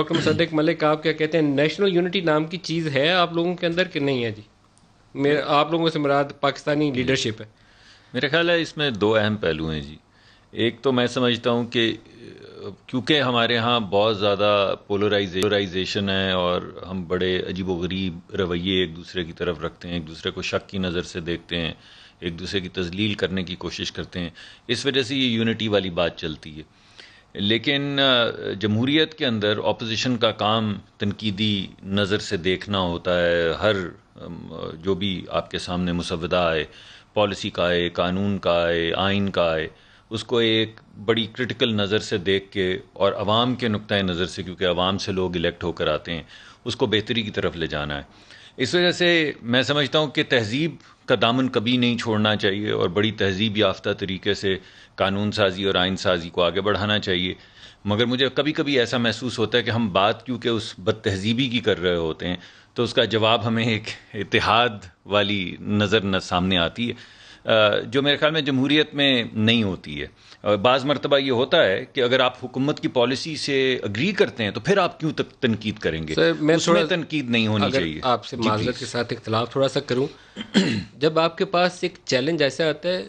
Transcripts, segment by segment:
doctor Mossadegh Malik आप क्या कहते हैं नेशनल यूनिटी नाम की चीज़ है आप लोगों के अंदर कि नहीं है जी मेरे आप लोगों से मुराद पाकिस्तानी लीडरशिप है मेरा ख्याल है इसमें दो अहम पहलू हैं जी एक तो मैं समझता हूँ कि क्योंकि हमारे यहाँ बहुत ज़्यादा पोलराइजेशन है और हम बड़े अजीब गरीब रवैये एक दूसरे की तरफ रखते हैं एक दूसरे को शक की नज़र से देखते हैं एक दूसरे की तजलील करने की कोशिश करते हैं इस वजह से ये यूनिटी वाली बात चलती है लेकिन जमहूरीत के अंदर अपोजिशन का काम तनकीदी नज़र से देखना होता है हर जो भी आपके सामने मुसवदा आए पॉलिसी का आए कानून का आए आइन का आए उसको एक बड़ी क्रिटिकल नज़र से देख के और आवाम के नुक़ नज़र से क्योंकि आवाम से लोग इलेक्ट होकर आते हैं उसको बेहतरी की तरफ ले जाना है इस वजह से मैं समझता हूँ कि तहज़ीब का दामन कभी नहीं छोड़ना चाहिए और बड़ी तहजीब याफ्ता तरीके से कानून साजी और आइन साजी को आगे बढ़ाना चाहिए मगर मुझे कभी कभी ऐसा महसूस होता है कि हम बात क्योंकि उस बद तहज़ीबी की कर रहे होते हैं तो उसका जवाब हमें एक इतिहाद वाली नज़र न सामने आती है जो मेरे ख्याल में जमहूरीत में नहीं होती है बाज़ मरतबा ये होता है कि अगर आप हुकूमत की पॉलिसी से अग्री करते हैं तो फिर आप क्यों तक तनकीद करेंगे मैं उसमें तनकीद नहीं होनी चाहिए आपसे माजरत के साथ इख्तलाफ थोड़ा सा करूँ जब आपके पास एक चैलेंज ऐसा आता है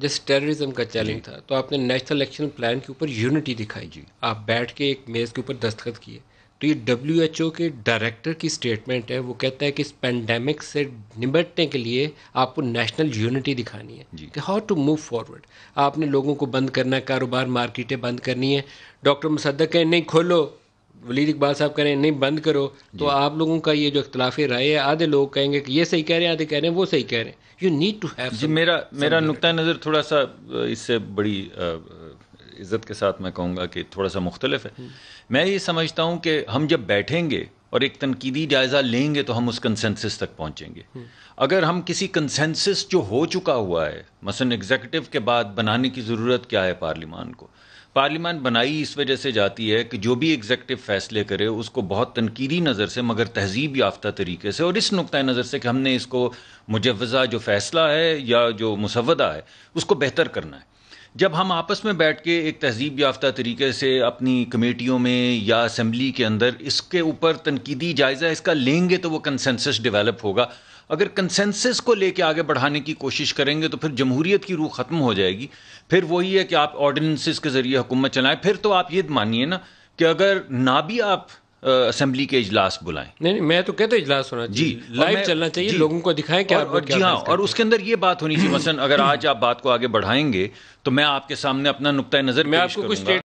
जैसे टेररिज्म का चैलेंज था तो आपने नेशनल एक्शन प्लान के ऊपर यूनिटी दिखाई जी आप बैठ के एक मेज़ के ऊपर दस्तखत किए तो ये डब्ल्यू एच ओ के डायरेक्टर की स्टेटमेंट है वो कहता है कि इस पेंडेमिक से निबटने के लिए आपको नेशनल यूनिटी दिखानी है कि हाउ टू मूव फॉरवर्ड आपने लोगों को बंद करना है कारोबार मार्केटें बंद करनी है डॉक्टर मुसद्दक कहें नहीं खोलो वलीद इकबाल साहब कह रहे हैं नहीं बंद करो तो आप लोगों का ये जो इख्तलाफ राय है आधे लोग कहेंगे कि ये सही कह रहे हैं आधे कह रहे हैं वो सही कह रहे हैं यू नीड टू हैव मेरा मेरा नुकता नज़र थोड़ा सा इससे बड़ी आ, इज़्ज़त के साथ मैं कहूँगा कि थोड़ा सा मुख्तलफ है मैं ये समझता हूँ कि हम जब बैठेंगे और एक तनकीदी जायज़ा लेंगे तो हम उस कंसेंसिस तक पहुँचेंगे अगर हम किसी कंसेंसिस जो हो चुका हुआ है मसन एग्जेक्टिव के बाद बनाने की ज़रूरत क्या है पार्लियामान को पार्लियामान बनाई इस वजह से जाती है कि जो भी एग्जेक्टिव फैसले करे उसको बहुत तनकीदी नज़र से मगर तहजीब याफ्ता तरीके से और इस नुक़ नज़र से कि हमने इसको मुजवज़ा जो फैसला है या जो मुसवदा है उसको बेहतर करना है जब हम आपस में बैठ के एक तहजीब याफ्ता तरीके से अपनी कमेटियों में या असम्बली के अंदर इसके ऊपर तनकीदी जायज़ा इसका लेंगे तो वह कंसेंसस डिवेलप होगा अगर कंसेंसस को लेकर आगे बढ़ाने की कोशिश करेंगे तो फिर जमहूरीत की रूह ख़त्म हो जाएगी फिर वही है कि आप ऑर्डिनेंसिस के ज़रिए हुकूमत चलाएं फिर तो आप ये मानिए ना कि अगर ना भी आप असेंबली के इजलास बुलाएं नहीं नहीं मैं तो कहता हूँ इजलास होना जी लाइव चलना चाहिए लोगों को दिखाएं क्या और, और जी हाँ और उसके अंदर ये बात होनी चाहिए मसलन अगर आज आप बात को आगे बढ़ाएंगे तो मैं आपके सामने अपना नुकता नजर मैं आपको कुछ